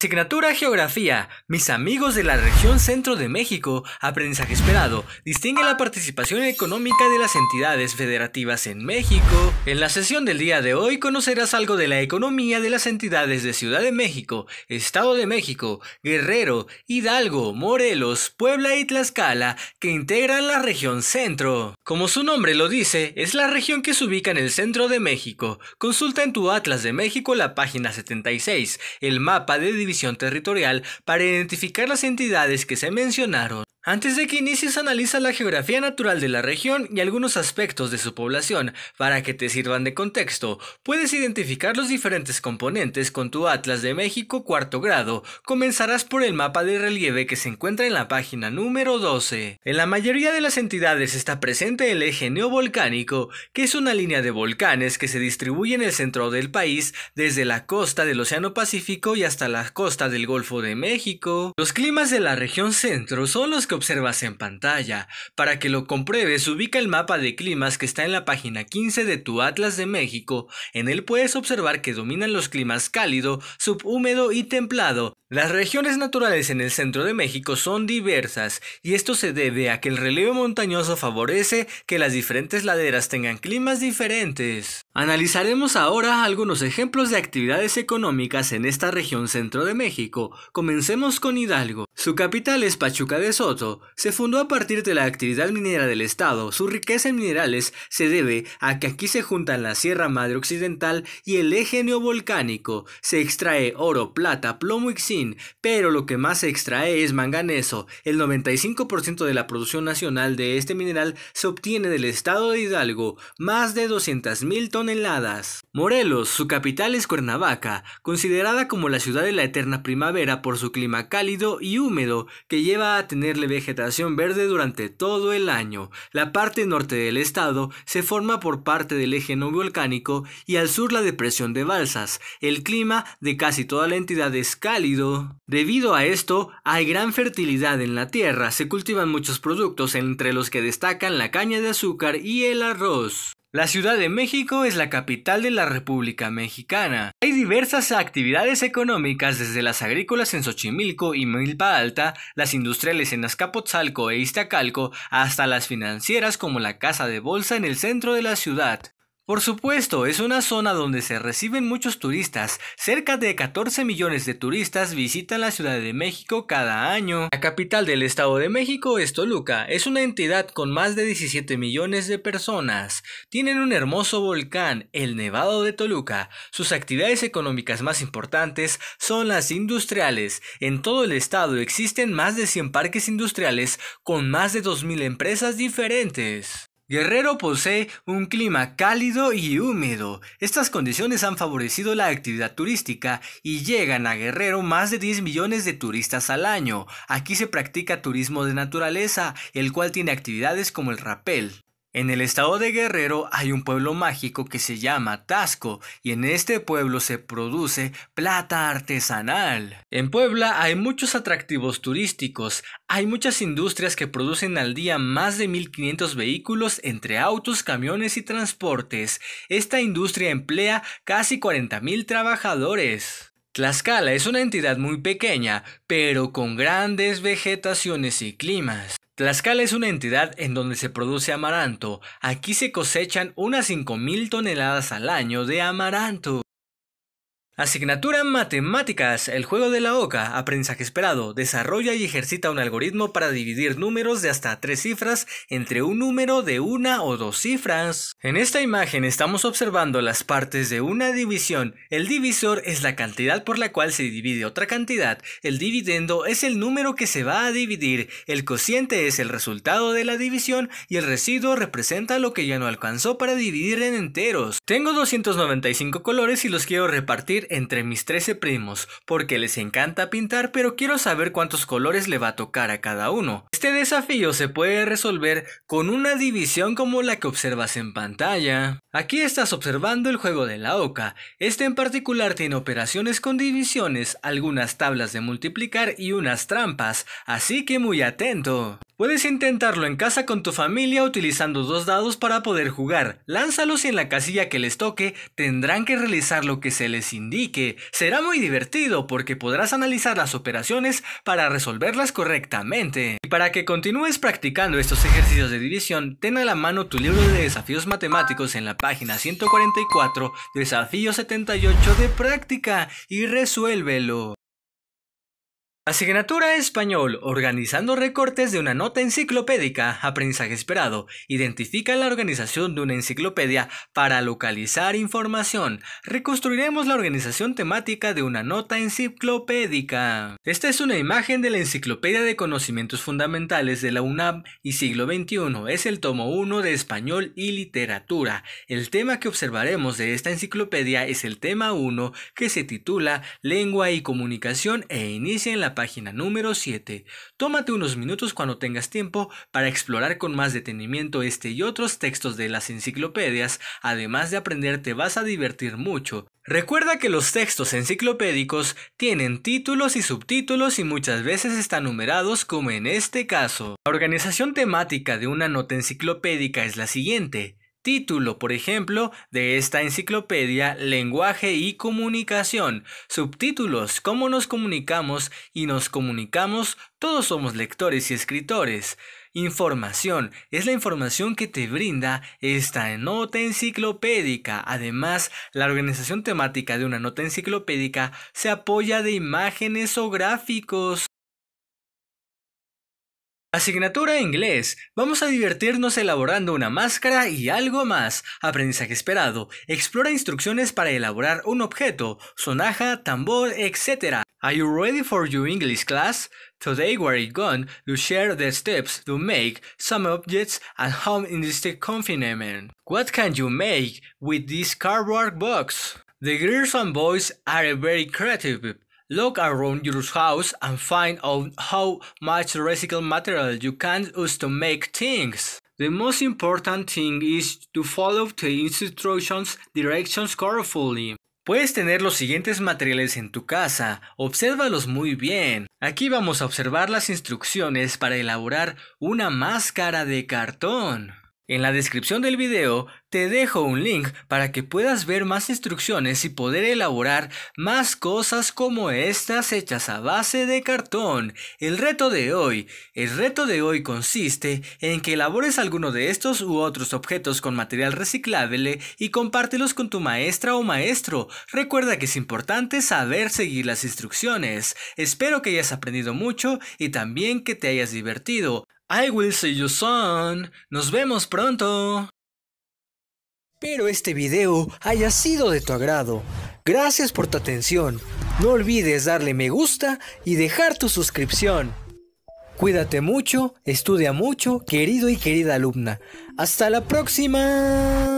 Asignatura Geografía. Mis amigos de la región centro de México, aprendizaje esperado, distingue la participación económica de las entidades federativas en México. En la sesión del día de hoy conocerás algo de la economía de las entidades de Ciudad de México, Estado de México, Guerrero, Hidalgo, Morelos, Puebla y Tlaxcala, que integran la región centro. Como su nombre lo dice, es la región que se ubica en el centro de México. Consulta en tu Atlas de México la página 76, el mapa de territorial para identificar las entidades que se mencionaron. Antes de que inicies analiza la geografía natural de la región y algunos aspectos de su población para que te sirvan de contexto. Puedes identificar los diferentes componentes con tu Atlas de México cuarto grado. Comenzarás por el mapa de relieve que se encuentra en la página número 12. En la mayoría de las entidades está presente el eje neovolcánico, que es una línea de volcanes que se distribuye en el centro del país desde la costa del Océano Pacífico y hasta la costa del Golfo de México. Los climas de la región centro son los que observas en pantalla. Para que lo compruebes, ubica el mapa de climas que está en la página 15 de tu Atlas de México. En él puedes observar que dominan los climas cálido, subhúmedo y templado, las regiones naturales en el centro de México son diversas y esto se debe a que el relieve montañoso favorece que las diferentes laderas tengan climas diferentes. Analizaremos ahora algunos ejemplos de actividades económicas en esta región centro de México. Comencemos con Hidalgo. Su capital es Pachuca de Soto. Se fundó a partir de la actividad minera del estado. Su riqueza en minerales se debe a que aquí se juntan la Sierra Madre Occidental y el eje neovolcánico. Se extrae oro, plata, plomo y zinc pero lo que más se extrae es manganeso. El 95% de la producción nacional de este mineral se obtiene del estado de Hidalgo, más de 200.000 toneladas. Morelos, su capital es Cuernavaca, considerada como la ciudad de la eterna primavera por su clima cálido y húmedo que lleva a tenerle vegetación verde durante todo el año. La parte norte del estado se forma por parte del eje no volcánico y al sur la depresión de Balsas. El clima de casi toda la entidad es cálido Debido a esto, hay gran fertilidad en la tierra, se cultivan muchos productos entre los que destacan la caña de azúcar y el arroz. La Ciudad de México es la capital de la República Mexicana. Hay diversas actividades económicas desde las agrícolas en Xochimilco y Milpa Alta, las industriales en Azcapotzalco e Iztacalco, hasta las financieras como la Casa de Bolsa en el centro de la ciudad. Por supuesto, es una zona donde se reciben muchos turistas. Cerca de 14 millones de turistas visitan la Ciudad de México cada año. La capital del Estado de México es Toluca. Es una entidad con más de 17 millones de personas. Tienen un hermoso volcán, el Nevado de Toluca. Sus actividades económicas más importantes son las industriales. En todo el estado existen más de 100 parques industriales con más de 2.000 empresas diferentes. Guerrero posee un clima cálido y húmedo. Estas condiciones han favorecido la actividad turística y llegan a Guerrero más de 10 millones de turistas al año. Aquí se practica turismo de naturaleza, el cual tiene actividades como el rapel, en el estado de Guerrero hay un pueblo mágico que se llama Tasco y en este pueblo se produce plata artesanal. En Puebla hay muchos atractivos turísticos, hay muchas industrias que producen al día más de 1500 vehículos entre autos, camiones y transportes. Esta industria emplea casi 40.000 trabajadores. Tlaxcala es una entidad muy pequeña, pero con grandes vegetaciones y climas. Tlaxcala es una entidad en donde se produce amaranto. Aquí se cosechan unas 5.000 toneladas al año de amaranto. Asignatura Matemáticas. El juego de la OCA, aprendizaje esperado, desarrolla y ejercita un algoritmo para dividir números de hasta tres cifras entre un número de una o dos cifras. En esta imagen estamos observando las partes de una división. El divisor es la cantidad por la cual se divide otra cantidad. El dividendo es el número que se va a dividir. El cociente es el resultado de la división y el residuo representa lo que ya no alcanzó para dividir en enteros. Tengo 295 colores y los quiero repartir entre mis 13 primos, porque les encanta pintar, pero quiero saber cuántos colores le va a tocar a cada uno. Este desafío se puede resolver con una división como la que observas en pantalla. Aquí estás observando el juego de la OCA. Este en particular tiene operaciones con divisiones, algunas tablas de multiplicar y unas trampas, así que muy atento. Puedes intentarlo en casa con tu familia utilizando dos dados para poder jugar. Lánzalos y en la casilla que les toque tendrán que realizar lo que se les indique. Será muy divertido porque podrás analizar las operaciones para resolverlas correctamente. Y para que continúes practicando estos ejercicios de división, ten a la mano tu libro de desafíos matemáticos en la página 144, desafío 78 de práctica y resuélvelo. Asignatura Español, organizando recortes de una nota enciclopédica, aprendizaje esperado. Identifica la organización de una enciclopedia para localizar información. Reconstruiremos la organización temática de una nota enciclopédica. Esta es una imagen de la Enciclopedia de Conocimientos Fundamentales de la UNAM y siglo XXI. Es el tomo 1 de Español y Literatura. El tema que observaremos de esta enciclopedia es el tema 1 que se titula Lengua y Comunicación e inicia en la página número 7. Tómate unos minutos cuando tengas tiempo para explorar con más detenimiento este y otros textos de las enciclopedias. Además de aprender te vas a divertir mucho. Recuerda que los textos enciclopédicos tienen títulos y subtítulos y muchas veces están numerados como en este caso. La organización temática de una nota enciclopédica es la siguiente. Título, por ejemplo, de esta enciclopedia, Lenguaje y Comunicación. Subtítulos, Cómo nos comunicamos y nos comunicamos, todos somos lectores y escritores. Información es la información que te brinda esta nota enciclopédica. Además, la organización temática de una nota enciclopédica se apoya de imágenes o gráficos. Asignatura Inglés. Vamos a divertirnos elaborando una máscara y algo más. Aprendizaje esperado. Explora instrucciones para elaborar un objeto, sonaja, tambor, etc. Are you ready for your English class? Today we're going to share the steps to make some objects at home in this confinement. What can you make with this cardboard box? The girls and boys are very creative Look around your house and find out how much recycled material you can use to make things. The most important thing is to follow the instructions directions carefully. Puedes tener los siguientes materiales en tu casa, obsérvalos muy bien. Aquí vamos a observar las instrucciones para elaborar una máscara de cartón. En la descripción del video te dejo un link para que puedas ver más instrucciones y poder elaborar más cosas como estas hechas a base de cartón. El reto de hoy. El reto de hoy consiste en que elabores alguno de estos u otros objetos con material reciclable y compártelos con tu maestra o maestro. Recuerda que es importante saber seguir las instrucciones. Espero que hayas aprendido mucho y también que te hayas divertido. I will see you soon. Nos vemos pronto. Espero este video haya sido de tu agrado. Gracias por tu atención. No olvides darle me gusta y dejar tu suscripción. Cuídate mucho, estudia mucho, querido y querida alumna. Hasta la próxima.